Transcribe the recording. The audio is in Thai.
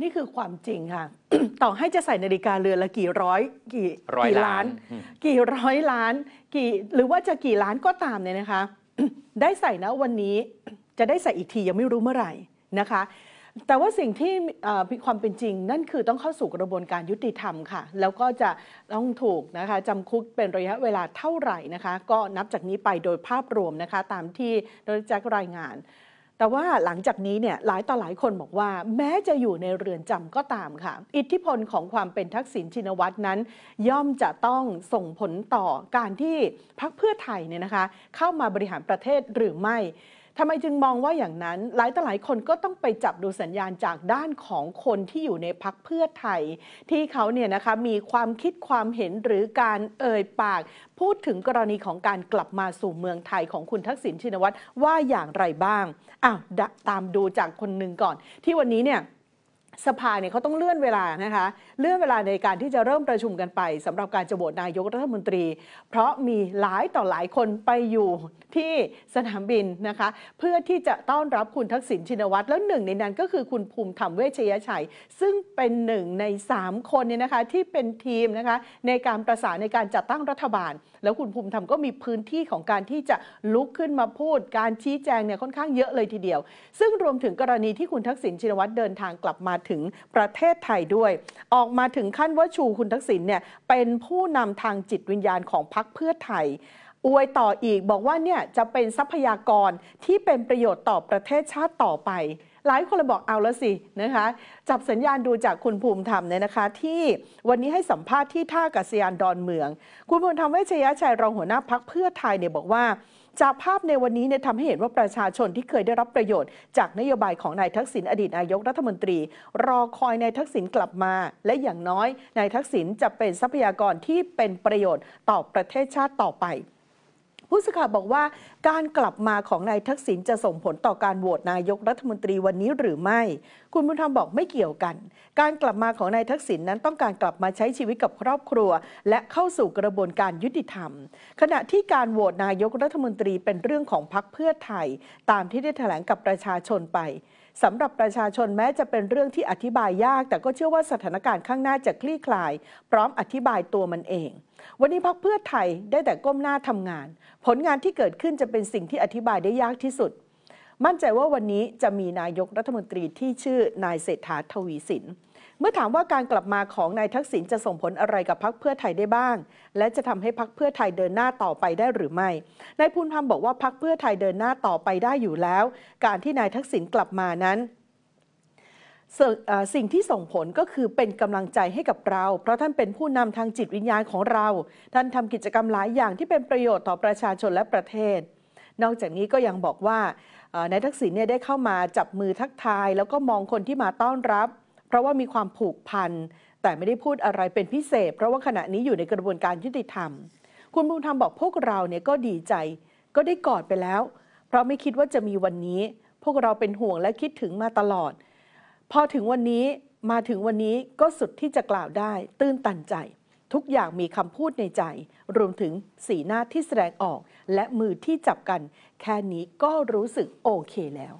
นี่คือความจริงค่ะ ต่อให้จะใส่นาฬิกาเรือนละกี่ร้อยกี่ร้อยล้าน กี่ร้อยล้าน กี่หรือว่าจะกี่ล้านก็ตามเนี่ยนะคะ ได้ใส่นะวันนี้จะได้ใส่อีกที ยังไม่รู้เมื่อไหร่นะคะ แต่ว่าสิ่งที่มีความเป็นจริงนั่นคือต้องเข้าสู่กระบวนการยุติธรรมค่ะแล้วก็จะต้องถูกนะคะจำคุกเป็นระยะเวลาเท่าไหร่นะคะ ก็นับจากนี้ไปโดยภาพรวมนะคะตามที่ดรแจ็ครายงานแต่ว่าหลังจากนี้เนี่ยหลายต่อหลายคนบอกว่า แม้จะอยู่ในเรือนจำก็ตามค่ะ อิทธิพลของความเป็นทักษิณชินวัตรนั้น ย่อมจะต้องส่งผลต่อการที่พรรคเพื่อไทยเนี่ยนะคะเข้ามาบริหารประเทศหรือไม่ทำไมจึงมองว่าอย่างนั้นหลายต่อหลายคนก็ต้องไปจับดูสัญญาณจากด้านของคนที่อยู่ในพักเพื่อไทย ที่เขาเนี่ยนะคะมีความคิดความเห็นหรือการเอ่ยปาก พูดถึงกรณีของการกลับมาสู่เมืองไทยของคุณทักษิณชินวัตรว่าอย่างไรบ้างอ้าวตามดูจากคนหนึ่งก่อน ที่วันนี้เนี่ยสภาเนี่ยเขาต้องเลื่อนเวลานะคะเลื่อนเวลาในการที่จะเริ่มประชุมกันไป สำหรับการจะโหวตนายกรัฐมนตรี เพราะมีหลายต่อหลายคนไปอยู่ที่สนามบินนะคะเพื่อที่จะต้อนรับคุณทักษิณชินวัตรแล้วหนึ่งในนั้นก็คือคุณภูมิธรรมเวชยชัย ซึ่งเป็นหนึ่งใน 3 คนเนี่ยนะคะที่เป็นทีมนะคะในการประสานในการจัดตั้งรัฐบาล แล้วคุณภูมิธรรมก็มีพื้นที่ของการที่จะลุกขึ้นมาพูด การชี้แจงเนี่ยค่อนข้างเยอะเลยทีเดียว ซึ่งรวมถึงกรณีที่คุณทักษิณชินวัตรเดินทางกลับมาถึงประเทศไทยด้วย ออกมาถึงขั้นว่าชูคุณทักษิณเนี่ยเป็นผู้นำทางจิตวิญญาณของพรรคเพื่อไทย อวยต่ออีกบอกว่าเนี่ยจะเป็นทรัพยากรที่เป็นประโยชน์ต่อประเทศชาติต่อไปหลายคนเลยบอกเอาละสินะคะ จับสัญญาณดูจากคุณภูมิธรรมเนี่ยนะคะที่วันนี้ให้สัมภาษณ์ที่ท่ากาศยานดอนเมือง คุณภูมิธรรมเวชยชัยรองหัวหน้าพักเพื่อไทยเนี่ยบอกว่าจากภาพในวันนี้เนี่ยทำให้เห็นว่าประชาชนที่เคยได้รับประโยชน์ จากนโยบายของนายทักษิณอดีตนายกรัฐมนตรีรอคอยนายทักษิณกลับมา และอย่างน้อยนายทักษิณจะเป็นทรัพยากรที่เป็นประโยชน์ต่อประเทศชาติต่อไปผู้สื่อข่าวบอกว่า การกลับมาของนายทักษิณจะส่งผลต่อการโหวตนายกรัฐมนตรีวันนี้หรือไม่ คุณบุญธรรมบอกไม่เกี่ยวกัน การกลับมาของนายทักษิณนนั้นต้องการกลับมาใช้ชีวิตกับครอบครัว และเข้าสู่กระบวนการยุติธรรม ขณะที่การโหวตนายกรัฐมนตรีเป็นเรื่องของพรรคเพื่อไทย ตามที่ได้แถลงกับประชาชนไปสำหรับประชาชนแม้จะเป็นเรื่องที่อธิบายยาก แต่ก็เชื่อว่าสถานการณ์ข้างหน้าจะคลี่คลาย พร้อมอธิบายตัวมันเองวันนี้พักเพื่อไทยได้แต่ก้มหน้าทำงาน ผลงานที่เกิดขึ้นจะเป็นสิ่งที่อธิบายได้ยากที่สุด มั่นใจว่าวันนี้จะมีนายกรัฐมนตรีที่ชื่อนายเศรษฐาทวีสิน เมื่อถามว่าการกลับมาของนายทักษิณจะส่งผลอะไรกับพักเพื่อไทยได้บ้าง และจะทำให้พักเพื่อไทยเดินหน้าต่อไปได้หรือไม่นายพูนพัมบอกว่าพักเพื่อไทยเดินหน้าต่อไปได้อยู่แล้ว การที่นายทักษิณกลับมานั้นสิ่งที่ส่งผลก็คือเป็นกำลังใจให้กับเรา เพราะท่านเป็นผู้นำทางจิตวิญญาณของเรา ท่านทำกิจกรรมหลายอย่างที่เป็นประโยชน์ต่อประชาชนและประเทศ นอกจากนี้ก็ยังบอกว่านายทักษิณเนี่ยได้เข้ามาจับมือทักทาย แล้วก็มองคนที่มาต้อนรับเพราะว่ามีความผูกพันแต่ไม่ได้พูดอะไรเป็นพิเศษ เพราะว่าขณะนี้อยู่ในกระบวนการยุติธรรม คุณบุญธรรมบอกพวกเราเนี่ยก็ดีใจ ก็ได้กอดไปแล้ว เพราะไม่คิดว่าจะมีวันนี้ พวกเราเป็นห่วงและคิดถึงมาตลอดพอถึงวันนี้มาถึงวันนี้ก็สุดที่จะกล่าวได้ตื้นตันใจ ทุกอย่างมีคำพูดในใจ รวมถึงสีหน้าที่แสดงออก และมือที่จับกัน แค่นี้ก็รู้สึกโอเคแล้ว